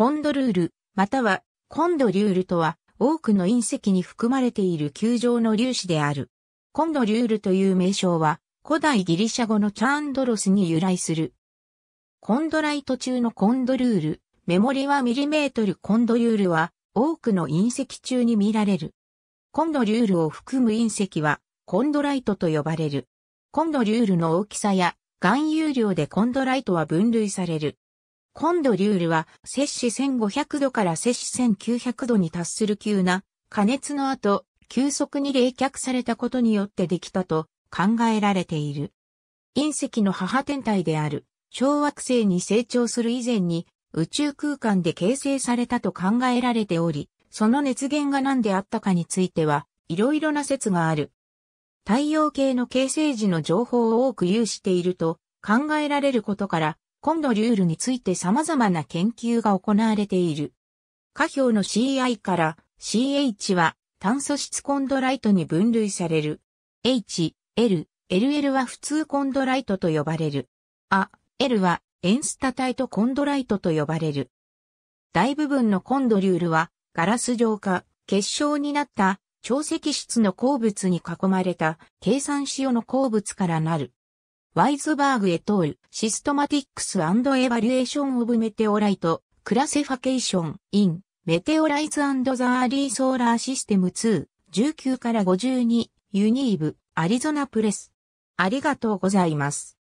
コンドルール、またはコンドリュールとは、多くの隕石に含まれている球状の粒子である。コンドリュールという名称は、古代ギリシャ語のチャンドロスに由来する。コンドライト中のコンドルール、メモリはミリメートルコンドリュールは、多くの隕石中に見られる。コンドリュールを含む隕石は、コンドライトと呼ばれる。コンドリュールの大きさや含有量でコンドライトは分類される。今度リュールは、摂氏1500度から摂氏1900度に達する急な加熱の後、急速に冷却されたことによってできたと考えられている。隕石の母天体である小惑星に成長する以前に宇宙空間で形成されたと考えられており、その熱源が何であったかについては、いろいろな説がある。太陽系の形成時の情報を多く有していると考えられることから、コンドリュールについて様々な研究が行われている。下表の CI から CH は炭素質コンドライトに分類される。H、L、LL は普通コンドライトと呼ばれる。A、L はエンスタタイトコンドライトと呼ばれる。大部分のコンドリュールはガラス状化、結晶になった超積質の鉱物に囲まれた計算子用の鉱物からなる。ワイズバーグエトール、シストマティックスエヴァリエーションオブメテオライト、クラセファケーション、イン、メテオライズザーリーソーラーシステム2、19から52、ユニーブ、アリゾナプレス。ありがとうございます。